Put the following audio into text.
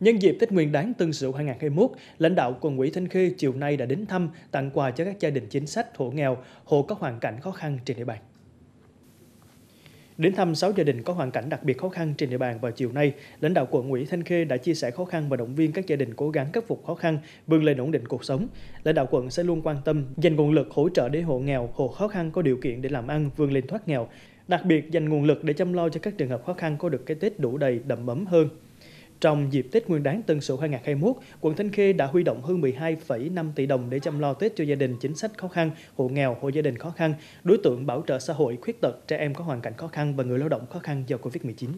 Nhân dịp Tết Nguyên đán Tân Sửu 2021, lãnh đạo quận ủy Thanh Khê chiều nay đã đến thăm, tặng quà cho các gia đình chính sách, hộ nghèo, hộ có hoàn cảnh khó khăn trên địa bàn. Đến thăm 6 gia đình có hoàn cảnh đặc biệt khó khăn trên địa bàn vào chiều nay, lãnh đạo quận ủy Thanh Khê đã chia sẻ khó khăn và động viên các gia đình cố gắng khắc phục khó khăn, vươn lên ổn định cuộc sống. Lãnh đạo quận sẽ luôn quan tâm, dành nguồn lực hỗ trợ để hộ nghèo, hộ khó khăn có điều kiện để làm ăn, vươn lên thoát nghèo. Đặc biệt dành nguồn lực để chăm lo cho các trường hợp khó khăn có được cái Tết đủ đầy, đậm ấm hơn. Trong dịp Tết Nguyên đán Tân Sửu 2021, quận Thanh Khê đã huy động hơn 12,5 tỷ đồng để chăm lo Tết cho gia đình chính sách khó khăn, hộ nghèo, hộ gia đình khó khăn, đối tượng bảo trợ xã hội, khuyết tật, trẻ em có hoàn cảnh khó khăn và người lao động khó khăn do Covid-19.